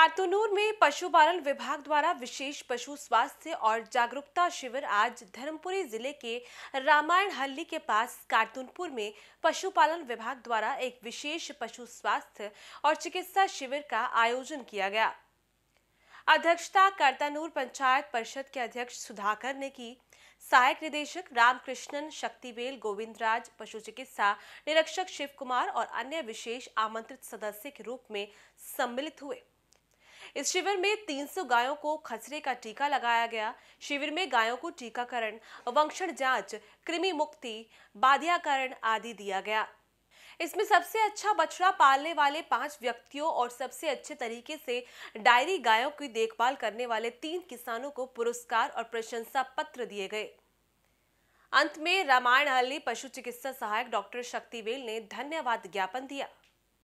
कारतूनूर में पशुपालन विभाग द्वारा विशेष पशु स्वास्थ्य और जागरूकता शिविर आज धर्मपुरी जिले के रामायण हल्ली के पास कारतूनपुर में पशुपालन विभाग द्वारा एक विशेष पशु स्वास्थ्य और चिकित्सा शिविर का आयोजन किया गया अध्यक्षता करतानूर पंचायत परिषद के अध्यक्ष सुधाकर ने की सहायक निदेशक रामकृष्णन शक्तिबेल राज पशु चिकित्सा निरीक्षक शिव कुमार और अन्य विशेष आमंत्रित सदस्य के रूप में सम्मिलित हुए इस शिविर में 300 गायों को खसरे का टीका लगाया गया शिविर में गायों को टीकाकरण वंक्षण जांच कृमि मुक्ति बाध्याकरण आदि दिया गया इसमें सबसे अच्छा बछड़ा पालने वाले पांच व्यक्तियों और सबसे अच्छे तरीके से डायरी गायों की देखभाल करने वाले तीन किसानों को पुरस्कार और प्रशंसा पत्र दिए गए अंत में रामायण हल्ली पशु चिकित्सा सहायक डॉक्टर शक्तिवेल ने धन्यवाद ज्ञापन दिया